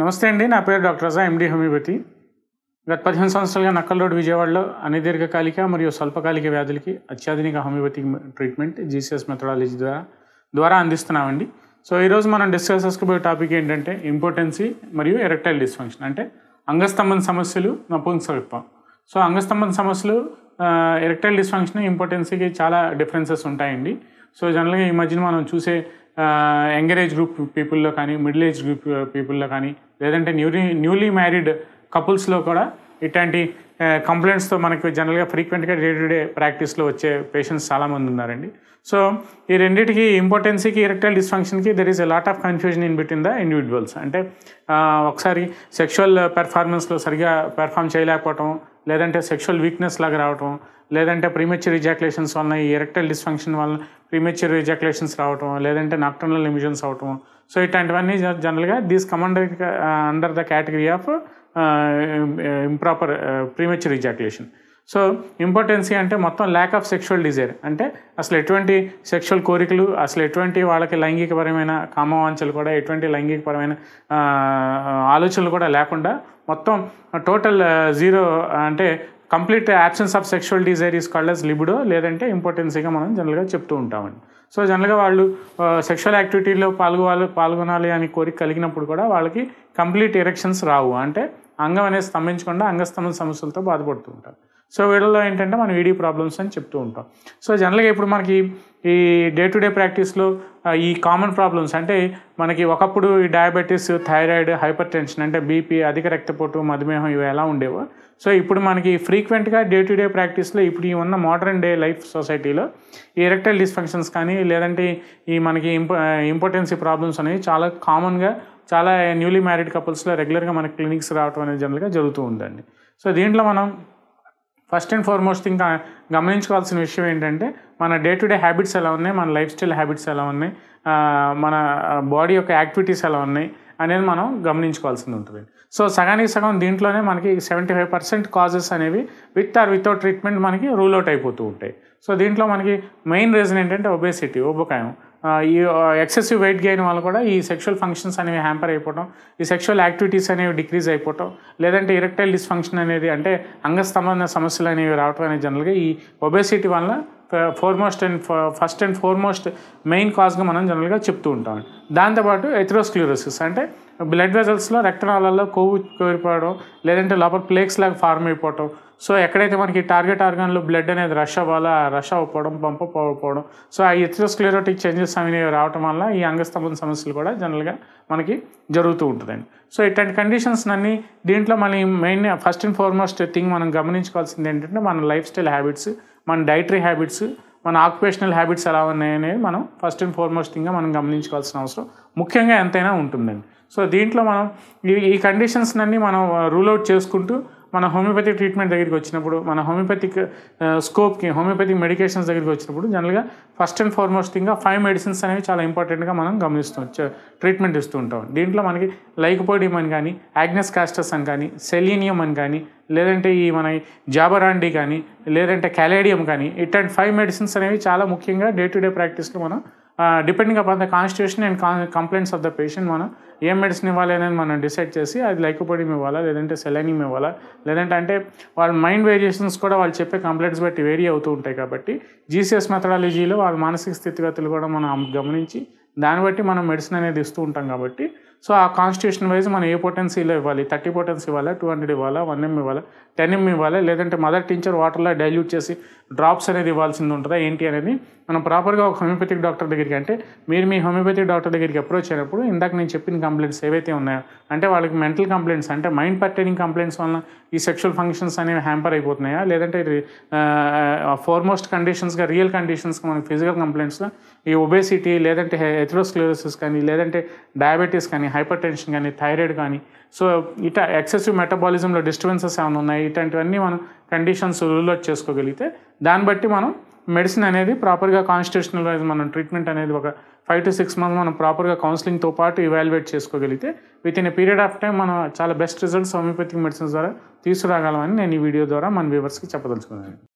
నమస్తే అండి నా పేరు డాక్టర్ రజా ఎండి హోమియోపతి గత పదిహేను సంవత్సరాలుగా నక్కల్ రోడ్ విజయవాడలో దీర్ఘకాలిక మరియు స్వల్పకాలిక వ్యాధులకి అత్యాధునిక హోమియోపతి ట్రీట్మెంట్ జీసీఎస్ మెథడాలజీ ద్వారా ద్వారా అందిస్తున్నామండి సో ఈరోజు మనం డిస్కస్ చేసుకోబోయే టాపిక్ ఏంటంటే ఇంపార్టెన్సీ మరియు ఎరెక్టైల్ డిస్ఫంక్షన్ అంటే అంగస్తంభన సమస్యలు నపుంసకత్వం సో అంగస్తంభన సమస్యలు ఎరెక్టైల్ డిస్ఫంక్షన్ ఇంపార్టెన్సీకి చాలా డిఫరెన్సెస్ ఉంటాయండి సో జనరల్గా ఈ మధ్యన మనం చూసే యంగర్ ఏజ్ గ్రూప్ పీపుల్లో కానీ మిడిల్ ఏజ్ గ్రూప్ పీపుల్లో కానీ లేదంటే న్యూలీ న్యూలీ మ్యారీడ్ కపుల్స్లో కూడా ఇట్లాంటి కంప్లైంట్స్తో మనకు జనరల్గా ఫ్రీక్వెంట్గా డే టు డే ప్రాక్టీస్లో వచ్చే పేషెంట్స్ చాలామంది ఉన్నారండి సో ఈ రెండింటికి ఇంపార్టెన్సీకి ఎరెక్టైల్ డిస్ఫంక్షన్కి there is a lot of confusion in between the individuals అంటే ఒకసారి సెక్షువల్ పెర్ఫార్మెన్స్లో సరిగా పెర్ఫామ్ చేయలేకపోవటం లేదంటే సెక్షువల్ వీక్నెస్ లాగా రావటం లేదంటే ప్రీమెచ్యూర్ ఇజాక్యులేషన్స్ వలన ఈ ఎరెక్టల్ డిస్ఫంక్షన్ వలన ప్రీమెచ్యూర్ ఇజాక్యులేషన్స్ రావటం లేదంటే నాక్టర్నల్ ఎమిషన్స్ అవటం సో ఇట్లాంటివన్నీ జనరల్గా these come under the category of improper premature ejaculation so impotency అంటే మొత్తం ల్యాక్ ఆఫ్ సెక్షువల్ డిజైర్ అంటే అసలు ఎటువంటి సెక్షువల్ కోరికలు అసలు ఎటువంటి వాళ్ళకి లైంగికపరమైన కామవాంచలు కూడా ఎటువంటి లైంగికపరమైన ఆలోచనలు కూడా లేకుండా మొత్తం టోటల్ జీరో uh, అంటే complete absence of sexual desire is called as libido లేదంటే ఇంపార్టెన్సీగా మనం జనరల్గా చెప్తూ ఉంటామండి సో జనరల్గా వాళ్ళు సెక్షువల్ యాక్టివిటీలో పాల్గొవాలి పాల్గొనాలి అని కోరిక కలిగినప్పుడు కూడా వాళ్ళకి కంప్లీట్ ఎరెక్షన్స్ రావు అంటే అంగం అనేది స్తంభించకుండా అంగస్తంభన సమస్యలతో బాధపడుతూ ఉంటారు సో వీళ్ళలో ఏంటంటే మనం ఈడీ e ప్రాబ్లమ్స్ అని చెప్తూ ఉంటాం సో జనరల్గా ఇప్పుడు మనకి ఈ డే టు డే ప్రాక్టీస్లో ఈ కామన్ ప్రాబ్లమ్స్ అంటే మనకి ఒకప్పుడు ఈ డయాబెటీస్ థైరాయిడ్ హైపర్ టెన్షన్ అంటే బీపీ అధిక రక్తపోటు మధుమేహం ఇవి ఎలా ఉండేవో సో ఇప్పుడు మనకి ఫ్రీక్వెంట్గా డే టు డే ప్రాక్టీస్లో ఇప్పుడు ఈ ఉన్న మోడర్న్ డే లైఫ్ సొసైటీలో ఈ ఎరెక్టైల్ డిస్ఫంక్షన్స్ కానీ లేదంటే ఈ మనకి ఇంపో ఇంపార్టెన్సీ ప్రాబ్లమ్స్ అనేవి చాలా కామన్గా చాలా న్యూలీ మ్యారీడ్ కపుల్స్లో రెగ్యులర్గా మనకి క్లినిక్స్ రావడం అనేది జనరల్గా జరుగుతూ ఉందండి సో దీంట్లో మనం ఫస్ట్ అండ్ ఫార్మోస్ట్ ఇంకా గమనించుకోవాల్సిన విషయం ఏంటంటే మన డే టు డే హ్యాబిట్స్ ఎలా ఉన్నాయి మన లైఫ్ స్టైల్ హ్యాబిట్స్ ఎలా ఉన్నాయి మన బాడీ యొక్క యాక్టివిటీస్ ఎలా ఉన్నాయి అనేది మనం గమనించుకోవాల్సింది ఉంటుంది సో సగానికి సగం దీంట్లోనే మనకి సెవెంటీ ఫైవ్ పర్సెంట్ కాజెస్ అనేవి విత్ ఆర్ వితౌట్ ట్రీట్మెంట్ మనకి రూల్ అవుట్ అయిపోతూ ఉంటాయి సో దీంట్లో మనకి మెయిన్ రీజన్ ఏంటంటే ఒబేసిటీ ఉబకాయం ఈ ఎక్సెసివ్ వెయిట్ గెయిన్ వల్ల కూడా ఈ సెక్షువల్ ఫంక్షన్స్ అనేవి హ్యాంపర్ అయిపోవడం ఈ సెక్షువల్ యాక్టివిటీస్ అనేవి డిక్రీజ్ అయిపోవడం లేదంటే ఇరెక్టైల్ డిస్ఫంక్షన్ అనేది అంటే అంగస్తంభన సమస్యలు అనేవి రావటం అనేది జనరల్గా ఈ ఒబేసిటీ వల్ల foremost and first and foremost main కాజ్గా మనం జనరల్గా చెప్తూ ఉంటాం దాంతోపాటు ఎథ్రోస్క్లెరోసిస్ అంటే బ్లడ్ వెజల్స్లో రెక్టనాలలో కొవ్వు కోరిపోవడం లేదంటే లోపల ప్లేక్స్ లాగా ఫార్మ్ అయిపోవటం సో ఎక్కడైతే మనకి టార్గెట్ ఆర్గాన్లో బ్లడ్ అనేది రష్ అవ్వాలా రష్ అవ్వకపోవడం పంప పోవకపోవడం సో ఆ ఎథ్రోస్క్లెరోటిక్ చేంజెస్ అనేవి రావడం వల్ల ఈ అంగస్తంభం సమస్యలు కూడా జనరల్గా మనకి జరుగుతూ ఉంటుందండి సో ఇట్లాంటి కండిషన్స్ అన్ని దీంట్లో మన main first and foremost thing మనం గమనించుకోవాల్సింది ఏంటంటే మన లైఫ్ స్టైల్ హ్యాబిట్స్ మన డైటరీ హ్యాబిట్స్ మన ఆక్యుపేషనల్ హ్యాబిట్స్ ఎలా ఉన్నాయనేది మనం ఫస్ట్ అండ్ ఫార్మోస్ట్ థింగ్గా మనం గమనించుకోవాల్సిన అవసరం ముఖ్యంగా ఎంతైనా ఉంటుందండి సో దీంట్లో మనం ఈ ఈ కండిషన్స్ అన్నీ మనం రూల్ అవుట్ చేసుకుంటూ మన హోమియోపతిక్ ట్రీట్మెంట్ దగ్గరికి వచ్చినప్పుడు మన హోమియోపతిక్ స్కోప్కి హోమియోపతిక్ మెడికేషన్స్ దగ్గరికి వచ్చినప్పుడు జనరల్గా first and foremost five medicines అనేవి చాలా ఇంపార్టెంట్గా మనం గమనిస్తాం ట్రీట్మెంట్ ఇస్తూ ఉంటాం దీంట్లో మనకి లైకోపోడియం అని కానీ యాగ్నస్ కాస్టస్ అని కానీ సెలీనియం అని కానీ లేదంటే ఈ మన జాబరాండి కానీ లేదంటే క్యాలేడియం కానీ ఇట్ అండ్ ఫైవ్ మెడిసిన్స్ అనేవి చాలా ముఖ్యంగా డే టు డే ప్రాక్టీస్లో మనం depending upon the constitution and complaints of the patient మనం ఏం మెడిసిన్ ఇవ్వాలి అనేది మనం డిసైడ్ చేసి అది లైకోపోడియం ఇవ్వాలా లేదంటే సెలైనియం ఇవ్వాలా లేదంటే అంటే వాళ్ళ మైండ్ వేరియేషన్స్ కూడా వాళ్ళు చెప్పే కంప్లైంట్స్ బట్టి వేరీ అవుతూ ఉంటాయి కాబట్టి జీసీఎస్ మెథడాలజీలో వాళ్ళ మానసిక స్థితిగతులు కూడా మనం గమనించి దాన్ని బట్టి మనం మెడిసిన్ అనేది ఇస్తూ ఉంటాం కాబట్టి సో ఆ కాన్స్టిట్యూషన్ వైజ్ మనం ఏ పొటెన్సీలో ఇవ్వాలి థర్టీ పొటెన్సీ ఇవ్వాలా టూ హండ్రెడ్ ఇవ్వాలా వన్ ఎం ఇవ్వాలా టెన్ ఎం ఇవ్వాలా లేదంటే మదర్ టీచర్ వాటర్లో డైల్యూట్ చేసి డ్రాప్స్ అనేది ఇవ్వాల్సింది ఉంటుందా ఏంటి అనేది మనం ప్రాపర్గా ఒక హోమియోపతిక్ డాక్టర్ దగ్గరికి అంటే మీరు మీ హోమియోపతిక్ డాక్టర్ దగ్గరికి అప్రోచ్ అయినప్పుడు ఇందాక నేను చెప్పిన కంప్లైంట్స్ ఏవైతే ఉన్నాయో అంటే వాళ్ళకి మెంటల్ కంప్లైంట్స్ అంటే మైండ్ పర్టైనింగ్ కంప్లైంట్స్ వలన ఈ సెక్షువల్ ఫంక్షన్స్ అనేవి హ్యాంపర్ అయిపోతున్నాయా లేదంటే ఫార్మోస్ట్ కండిషన్స్గా రియల్ కండిషన్స్గా మనకి ఫిజికల్ కంప్లైంట్స్లో ఈ ఒబేసిటీ లేదంటే హెథ్రోస్క్లోరోసిస్ కానీ లేదంటే డయాబెటీస్ కానీ హైపర్ టెన్షన్ కానీ థైరాయిడ్ కానీ సో ఇట ఎక్సెసివ్ మెటబాలిజంలో డిస్టర్బెన్సెస్ ఏమైనా ఉన్నాయి ఇట్లాంటివన్నీ మనం కండిషన్స్ అవుట్ చేసుకోగలిగితే దాన్ని బట్టి మనం మెడిసిన్ అనేది ప్రాపర్గా కాన్స్టిట్యూషనల్ వైజ్ మనం ట్రీట్మెంట్ అనేది ఒక ఫైవ్ టు సిక్స్ మంత్స్ మనం ప్రాపర్గా కౌన్సిలింగ్తో పాటు ఇవాల్యుయేట్ చేసుకోగలిగితే within a period of time మనం చాలా బెస్ట్ రిజల్ట్స్ హోమియోపతిక్ మెడిసిన్స్ ద్వారా తీసుకురాగలమని నేను ఈ వీడియో ద్వారా మన వ్యూవర్స్కి చెప్పదలుచుకున్నాను